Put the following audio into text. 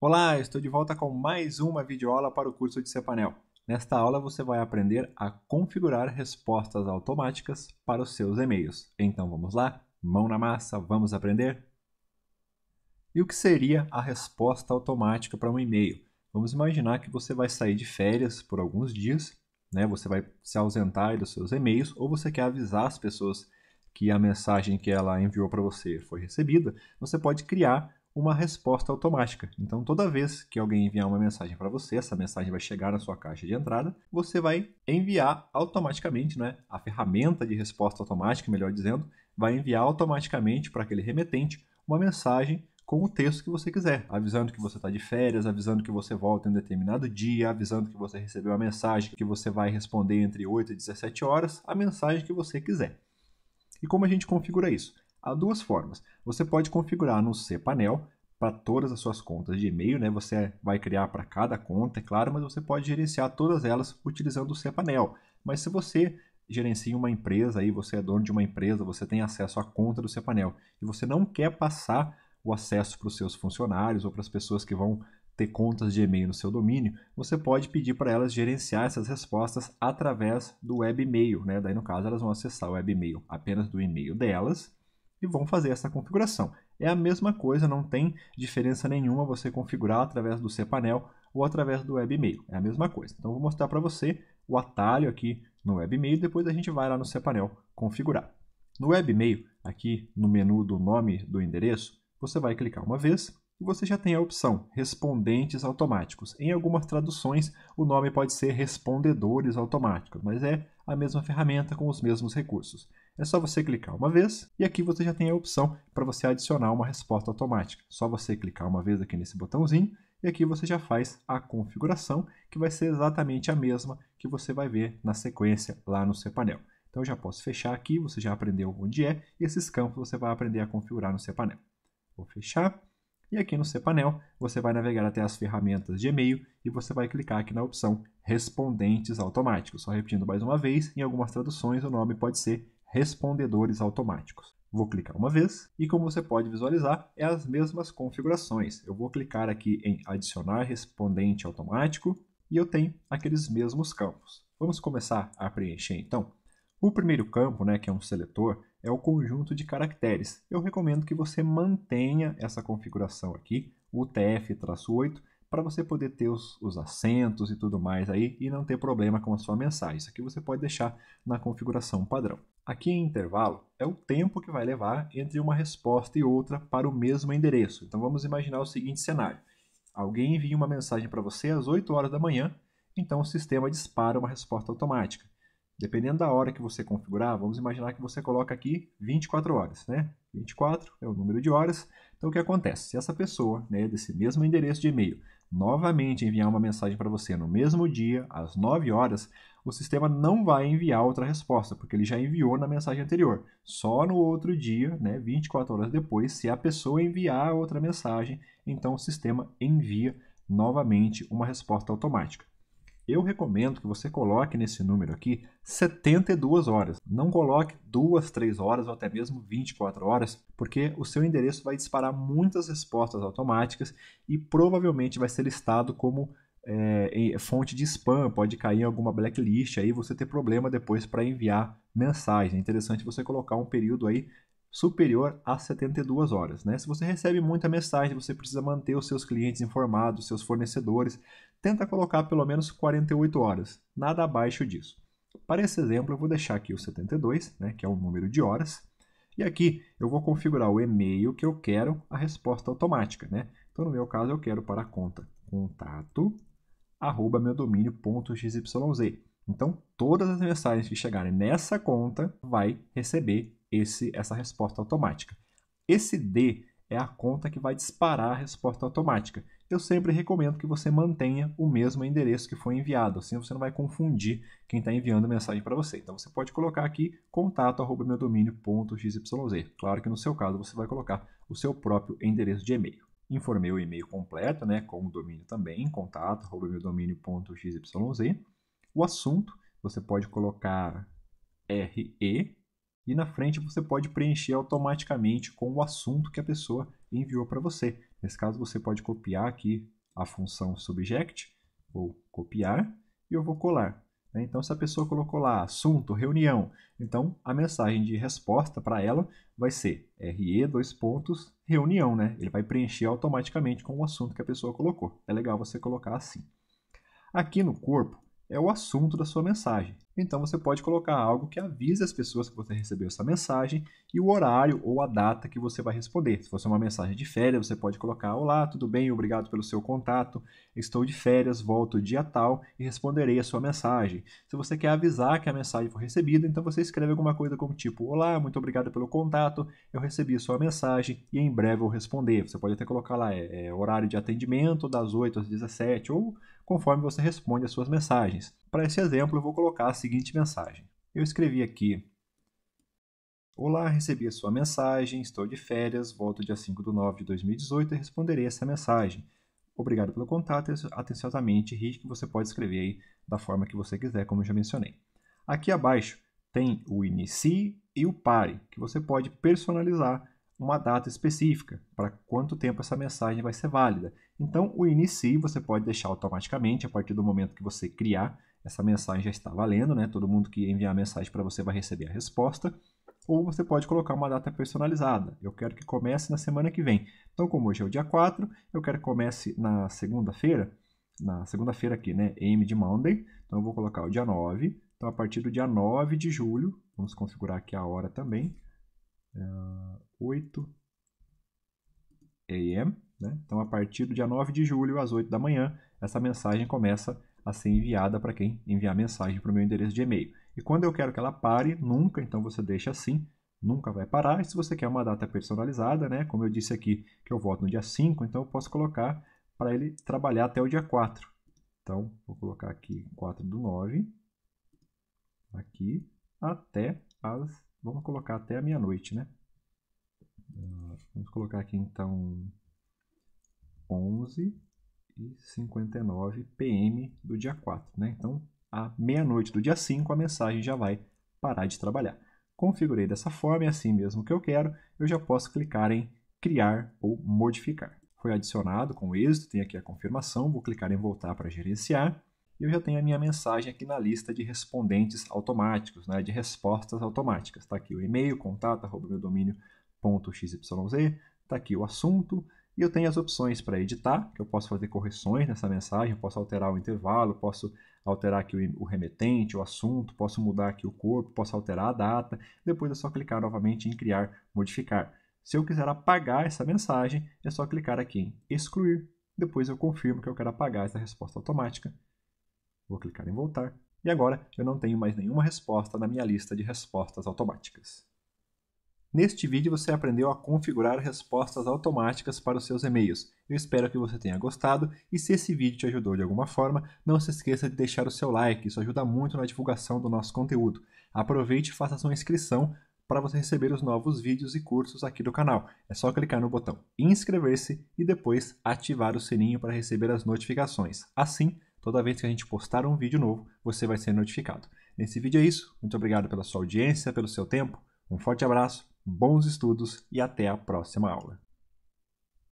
Olá, estou de volta com mais uma videoaula para o curso de Cepanel. Nesta aula você vai aprender a configurar respostas automáticas para os seus e-mails. Então vamos lá? Mão na massa, vamos aprender? E o que seria a resposta automática para um e-mail? Vamos imaginar que você vai sair de férias por alguns dias, né? você vai se ausentar dos seus e-mails ou você quer avisar as pessoas que a mensagem que ela enviou para você foi recebida, você pode criar uma resposta automática. Então, toda vez que alguém enviar uma mensagem para você, essa mensagem vai chegar na sua caixa de entrada, você vai enviar automaticamente, né? A ferramenta de resposta automática, melhor dizendo, vai enviar automaticamente para aquele remetente uma mensagem com o texto que você quiser, avisando que você está de férias, avisando que você volta em um determinado dia, avisando que você recebeu a mensagem que você vai responder entre 8 e 17 horas, a mensagem que você quiser. E como a gente configura isso? Há duas formas. Você pode configurar no cPanel para todas as suas contas de e-mail, né? Você vai criar para cada conta, é claro, mas você pode gerenciar todas elas utilizando o cPanel. Mas se você gerencia uma empresa aí, você é dono de uma empresa, você tem acesso à conta do cPanel e você não quer passar o acesso para os seus funcionários ou para as pessoas que vão ter contas de e-mail no seu domínio, você pode pedir para elas gerenciar essas respostas através do webmail, né? Daí no caso elas vão acessar o webmail apenas do e-mail delas e vão fazer essa configuração. É a mesma coisa, não tem diferença nenhuma você configurar através do cPanel ou através do webmail. É a mesma coisa. Então, vou mostrar para você o atalho aqui no webmail, depois a gente vai lá no cPanel configurar. No webmail, aqui no menu do nome do endereço, você vai clicar uma vez e você já tem a opção respondentes automáticos. Em algumas traduções, o nome pode ser respondedores automáticos, mas é a mesma ferramenta com os mesmos recursos. É só você clicar uma vez e aqui você já tem a opção para você adicionar uma resposta automática. Só você clicar uma vez aqui nesse botãozinho e aqui você já faz a configuração que vai ser exatamente a mesma que você vai ver na sequência lá no seu painel. Então eu já posso fechar aqui, você já aprendeu onde é, e esses campos você vai aprender a configurar no cPanel. Vou fechar, e aqui no cPanel você vai navegar até as ferramentas de e-mail e você vai clicar aqui na opção Respondentes Automáticos. Só repetindo mais uma vez, em algumas traduções o nome pode ser respondedores automáticos. Vou clicar uma vez e, como você pode visualizar, é as mesmas configurações. Eu vou clicar aqui em adicionar respondente automático e eu tenho aqueles mesmos campos. Vamos começar a preencher então? O primeiro campo, né, que é um seletor, é o conjunto de caracteres. Eu recomendo que você mantenha essa configuração aqui, UTF-8, para você poder ter os, os, acentos e tudo mais aí e não ter problema com a sua mensagem. Isso aqui você pode deixar na configuração padrão. Aqui em intervalo é o tempo que vai levar entre uma resposta e outra para o mesmo endereço. Então vamos imaginar o seguinte cenário. Alguém envia uma mensagem para você às 8 horas da manhã, então o sistema dispara uma resposta automática. Dependendo da hora que você configurar, vamos imaginar que você coloca aqui 24 horas, né? 24 é o número de horas. Então o que acontece? Se essa pessoa, né, desse mesmo endereço de e-mail, novamente enviar uma mensagem para você no mesmo dia, às 9 horas, o sistema não vai enviar outra resposta, porque ele já enviou na mensagem anterior. Só no outro dia, né, 24 horas depois, se a pessoa enviar outra mensagem, então o sistema envia novamente uma resposta automática. Eu recomendo que você coloque nesse número aqui 72 horas. Não coloque 2, 3 horas ou até mesmo 24 horas, porque o seu endereço vai disparar muitas respostas automáticas e provavelmente vai ser listado como é, fonte de spam, pode cair em alguma blacklist, aí você ter problema depois para enviar mensagem. É interessante você colocar um período aí superior a 72 horas. Né? Se você recebe muita mensagem, você precisa manter os seus clientes informados, seus fornecedores, tenta colocar pelo menos 48 horas, nada abaixo disso. Para esse exemplo, eu vou deixar aqui o 72, né, que é o número de horas, e aqui eu vou configurar o e-mail que eu quero a resposta automática. Né? Então, no meu caso, eu quero para a conta contato arroba meu domínio.xyz. Então, todas as mensagens que chegarem nessa conta vai receber esse, essa resposta automática. Esse D é a conta que vai disparar a resposta automática eu sempre recomendo que você mantenha o mesmo endereço que foi enviado, assim você não vai confundir quem está enviando a mensagem para você. Então você pode colocar aqui contato@meudomínio.xyz. Claro que no seu caso você vai colocar o seu próprio endereço de e-mail. Informei o e-mail completo, né, com o domínio também, contato@meudomínio.xyz. O assunto você pode colocar RE e na frente você pode preencher automaticamente com o assunto que a pessoa enviou para você. Nesse caso, você pode copiar aqui a função subject, ou copiar e eu vou colar. Né? Então, se a pessoa colocou lá assunto, reunião, então a mensagem de resposta para ela vai ser RE, dois pontos, reunião, né? Ele vai preencher automaticamente com o assunto que a pessoa colocou. É legal você colocar assim. Aqui no corpo é o assunto da sua mensagem. Então você pode colocar algo que avise as pessoas que você recebeu essa mensagem e o horário ou a data que você vai responder. Se fosse uma mensagem de férias, você pode colocar: Olá, tudo bem? Obrigado pelo seu contato. Estou de férias, volto dia tal e responderei a sua mensagem. Se você quer avisar que a mensagem foi recebida, então você escreve alguma coisa como tipo: Olá, muito obrigado pelo contato. Eu recebi a sua mensagem e em breve eu responder. Você pode até colocar lá é, é, horário de atendimento das 8 às 17 ou conforme você responde as suas mensagens. Para esse exemplo, eu vou colocar a seguinte mensagem. Eu escrevi aqui: Olá, recebi a sua mensagem, estou de férias, volto dia 5 de 9 de 2018 e responderei essa mensagem. Obrigado pelo contato, atenciosamente, Rick, você pode escrever aí da forma que você quiser, como eu já mencionei. Aqui abaixo tem o inicie e o pare, que você pode personalizar uma data específica, para quanto tempo essa mensagem vai ser válida. Então, o inicie você pode deixar automaticamente a partir do momento que você criar essa mensagem já está valendo, né? Todo mundo que enviar a mensagem para você vai receber a resposta. Ou você pode colocar uma data personalizada. Eu quero que comece na semana que vem. Então, como hoje é o dia 4, eu quero que comece na segunda-feira, na segunda-feira aqui, né? M de Monday. Então, eu vou colocar o dia 9. Então, a partir do dia 9 de julho, vamos configurar aqui a hora também. Uh, 8 a.m. Né? Então, a partir do dia 9 de julho, às 8 da manhã, essa mensagem começa a ser enviada para quem enviar mensagem para o meu endereço de e-mail. E quando eu quero que ela pare, nunca, então você deixa assim, nunca vai parar. E se você quer uma data personalizada, né, como eu disse aqui, que eu voto no dia 5, então eu posso colocar para ele trabalhar até o dia 4. Então, vou colocar aqui 4 do 9, aqui, até as... Vamos colocar até a meia-noite, né? Vamos colocar aqui, então, 11 e 59 PM do dia 4. Né? Então, à meia-noite do dia 5, a mensagem já vai parar de trabalhar. Configurei dessa forma, é assim mesmo que eu quero, eu já posso clicar em criar ou modificar. Foi adicionado com êxito, tem aqui a confirmação, vou clicar em voltar para gerenciar e eu já tenho a minha mensagem aqui na lista de respondentes automáticos, né, de respostas automáticas. Está aqui o e-mail, contato, arroba meu domínio, ponto xyz, está aqui o assunto, e eu tenho as opções para editar, que eu posso fazer correções nessa mensagem, posso alterar o intervalo, posso alterar aqui o remetente, o assunto, posso mudar aqui o corpo, posso alterar a data. Depois é só clicar novamente em criar, modificar. Se eu quiser apagar essa mensagem, é só clicar aqui em excluir. Depois eu confirmo que eu quero apagar essa resposta automática. Vou clicar em voltar. E agora eu não tenho mais nenhuma resposta na minha lista de respostas automáticas. Neste vídeo você aprendeu a configurar respostas automáticas para os seus e-mails. Eu espero que você tenha gostado e se esse vídeo te ajudou de alguma forma, não se esqueça de deixar o seu like, isso ajuda muito na divulgação do nosso conteúdo. Aproveite e faça sua inscrição para você receber os novos vídeos e cursos aqui do canal. É só clicar no botão inscrever-se e depois ativar o sininho para receber as notificações. Assim, toda vez que a gente postar um vídeo novo, você vai ser notificado. Nesse vídeo é isso. Muito obrigado pela sua audiência, pelo seu tempo. Um forte abraço bons estudos e até a próxima aula.